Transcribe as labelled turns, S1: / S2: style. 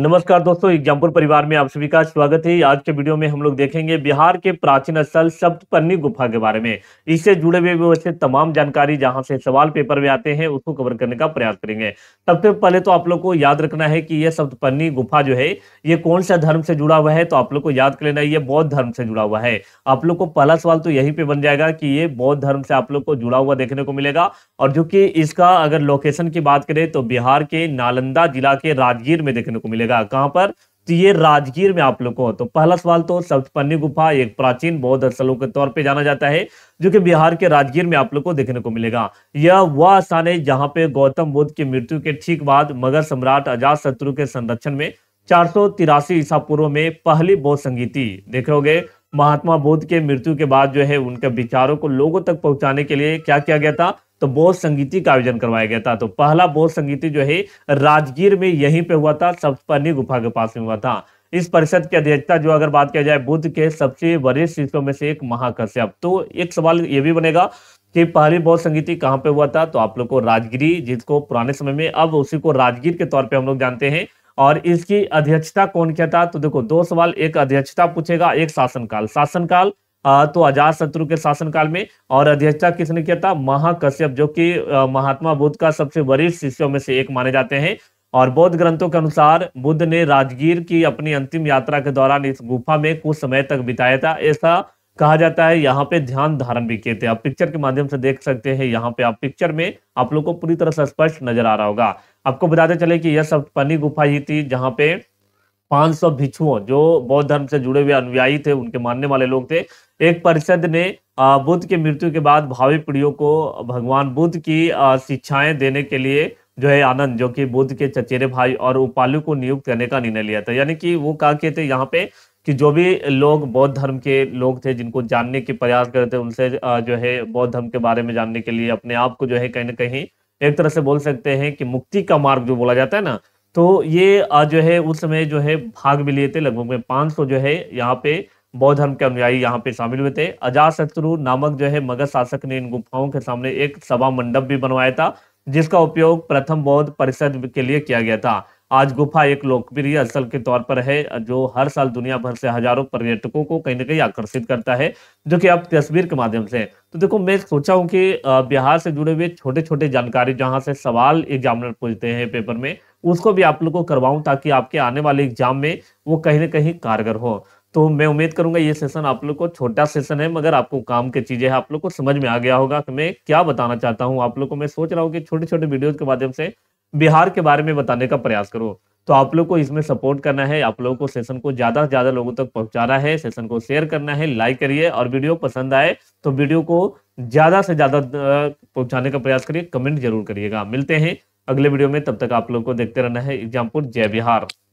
S1: नमस्कार दोस्तों एग्जामपुर परिवार में आप सभी का स्वागत है आज के वीडियो में हम लोग देखेंगे बिहार के प्राचीन स्थल सप्तपर्णी गुफा के बारे में इससे जुड़े हुए वैसे तमाम जानकारी जहां से सवाल पेपर में आते हैं उसको कवर करने का प्रयास करेंगे सबसे पहले तो आप लोग को याद रखना है कि यह सप्तपर्णी गुफा जो है ये कौन सा धर्म से जुड़ा हुआ है तो आप लोग को याद कर लेना ये बौद्ध धर्म से जुड़ा हुआ है आप लोग को पहला सवाल तो यही पे बन जाएगा कि ये बौद्ध धर्म से आप लोग को जुड़ा हुआ देखने को मिलेगा और जो कि इसका अगर लोकेशन की बात करें तो बिहार के नालंदा जिला के राजगीर में देखने को मिलेगा मिलेगा कहां पर तो ये राजगीर में आप लोग को तो पहला सवाल तो सप्तपन्नी गुफा एक प्राचीन बौद्ध स्थलों के तौर पे जाना जाता है जो कि बिहार के राजगीर में आप लोग को देखने को मिलेगा यह वह स्थान है जहां पे गौतम बुद्ध की मृत्यु के ठीक बाद मगर सम्राट अजात शत्रु के संरक्षण में चार ईसा पूर्व में पहली बौद्ध संगीति देखोगे महात्मा बुद्ध के मृत्यु के बाद जो है उनके विचारों को लोगों तक पहुंचाने के लिए क्या किया गया था तो बोध संगीति का आयोजन करवाया गया था तो पहला बोध संगीति जो है राजगीर में यहीं पे हुआ था सप्तपर्णी गुफा के पास में हुआ था इस परिषद की अध्यक्षता जो अगर बात किया जाए बुद्ध के सबसे वरिष्ठ शिष्यों में से एक महाकश्यप तो एक सवाल ये भी बनेगा कि पहली बौद्ध संगीति कहाँ पे हुआ था तो आप लोग को राजगिरी जिसको पुराने समय में अब उसी को राजगीर के तौर पे हम लोग जानते हैं और इसकी अध्यक्षता कौन किया था तो देखो दो सवाल एक अध्यक्षता पूछेगा एक शासनकाल शासनकाल तो अजात शत्रु के शासनकाल में और अध्यक्षता किसने किया था महाकश्यप जो कि महात्मा बुद्ध का सबसे वरिष्ठ शिष्यों में से एक माने जाते हैं और बौद्ध ग्रंथों के अनुसार बुद्ध ने राजगीर की अपनी अंतिम यात्रा के दौरान इस गुफा में कुछ समय तक बिताया था ऐसा कहा जाता है यहाँ पे ध्यान धारण भी किए थे आप पिक्चर के माध्यम से देख सकते हैं यहाँ पे आप पिक्चर में आप लोग को पूरी तरह से स्पष्ट नजर आ रहा होगा आपको बताते चले कि यह पनी गुफा ही थी जहाँ पे 500 भिक्षुओं जो बौद्ध धर्म से जुड़े हुए अनुयायी थे उनके मानने वाले लोग थे एक परिषद ने बुद्ध की मृत्यु के बाद भावी पीढ़ियों को भगवान बुद्ध की शिक्षाएं देने के लिए जो है आनंद जो कि बुद्ध के चचेरे भाई और उपालु को नियुक्त करने का निर्णय लिया था यानी कि वो कहा कहते यहाँ पे कि जो भी लोग बौद्ध धर्म के लोग थे जिनको जानने के प्रयास करते थे उनसे जो है बौद्ध धर्म के बारे में जानने के लिए अपने आप को जो है कहीं ना कहीं एक तरह से बोल सकते हैं कि मुक्ति का मार्ग जो बोला जाता है ना तो ये जो है उस समय जो है भाग भी लिए थे लगभग में सौ जो है यहाँ पे बौद्ध धर्म के अनुयायी यहाँ पे शामिल हुए थे अजात शत्रु नामक जो है मगध शासक ने इन गुफाओं के सामने एक सभा मंडप भी बनवाया था जिसका उपयोग प्रथम बौद्ध परिषद के लिए किया गया था आज गुफा एक लोकप्रिय स्थल के तौर पर है जो हर साल दुनिया भर से हजारों पर्यटकों को कहीं ना कहीं आकर्षित करता है जो कि आप तस्वीर के माध्यम से तो देखो मैं सोचा हूँ कि बिहार से जुड़े हुए छोटे छोटे जानकारी जहाँ से सवाल एग्जामिनर पूछते हैं पेपर में उसको भी आप लोग को करवाऊं ताकि आपके आने वाले एग्जाम में वो कहीं ना कहीं कारगर हो तो मैं उम्मीद करूंगा ये सेशन आप लोग को छोटा सेशन है मगर आपको काम की चीजें हैं आप लोग को समझ में आ गया होगा कि मैं क्या बताना चाहता हूँ आप लोग को मैं सोच रहा हूँ कि छोटे छोटे वीडियोज के माध्यम से बिहार के बारे में बताने का प्रयास करो तो आप लोग को इसमें सपोर्ट करना है आप लोगों को सेशन को ज्यादा से ज्यादा लोगों तक पहुंचाना है सेशन को शेयर करना है लाइक करिए और वीडियो पसंद आए तो वीडियो को ज्यादा से ज्यादा पहुंचाने का प्रयास करिए कमेंट जरूर करिएगा मिलते हैं अगले वीडियो में तब तक आप लोगों को देखते रहना है एग्जामपुर जय बिहार